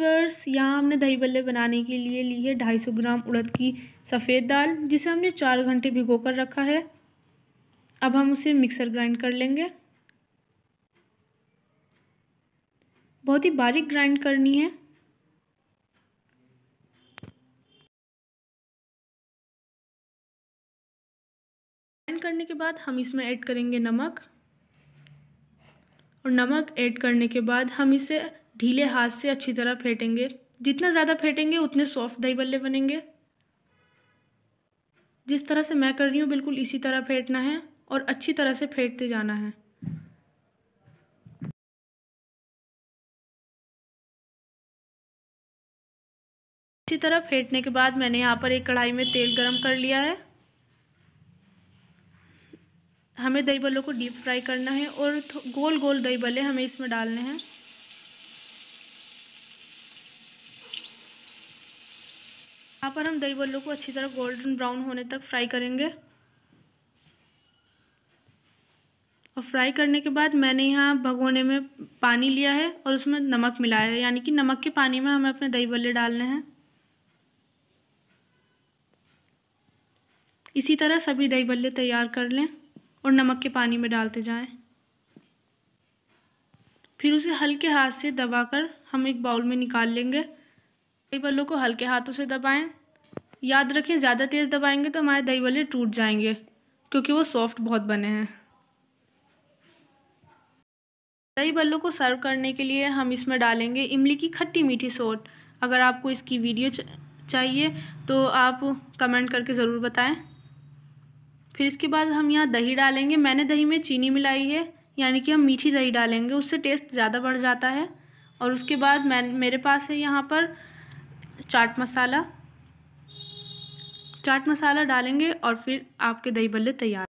Viewers यहाँ हमने दही बल्ले बनाने के लिए ली है ढाई सौ ग्राम उड़द की सफ़ेद दाल जिसे हमने चार घंटे भिगो कर रखा है अब हम उसे मिक्सर ग्राइंड कर लेंगे बहुत ही बारीक ग्राइंड करनी है ग्राइंड करने के बाद हम इसमें ऐड करेंगे नमक और नमक ऐड करने के बाद हम इसे ढीले हाथ से अच्छी तरह फेंटेंगे जितना ज़्यादा फेंटेंगे उतने सॉफ्ट दही बल्ले बनेंगे जिस तरह से मैं कर रही हूँ बिल्कुल इसी तरह फेंटना है और अच्छी तरह से फेंटते जाना है अच्छी तरह फेंटने के बाद मैंने यहाँ पर एक कढ़ाई में तेल गरम कर लिया है हमें दही बल्लों को डीप फ्राई करना है और गोल गोल दही बल्ले हमें इसमें डालने हैं यहाँ पर हम दही बल्लों को अच्छी तरह गोल्डन ब्राउन होने तक फ्राई करेंगे और फ्राई करने के बाद मैंने यहाँ भगोने में पानी लिया है और उसमें नमक मिलाया है यानी कि नमक के पानी में हमें अपने दही बल्ले डालने हैं इसी तरह सभी दही बल्ले तैयार कर लें और नमक के पानी में डालते जाएं। फिर उसे हल्के हाथ से दबाकर हम एक बाउल में निकाल लेंगे दही बल्लों को हल्के हाथों से दबाएं याद रखें ज़्यादा तेज़ दबाएंगे तो हमारे दही बल्ले टूट जाएंगे क्योंकि वो सॉफ्ट बहुत बने हैं दही बल्लों को सर्व करने के लिए हम इसमें डालेंगे इमली की खट्टी मीठी सोट अगर आपको इसकी वीडियो चाहिए तो आप कमेंट करके ज़रूर बताएं फिर इसके बाद हम यहाँ दही डालेंगे मैंने दही में चीनी मिलाई है यानी कि हम मीठी दही डालेंगे उससे टेस्ट ज़्यादा बढ़ जाता है और उसके बाद मैं मेरे पास है यहाँ पर चाट मसाला चाट मसाला डालेंगे और फिर आपके दही बल्ले तैयार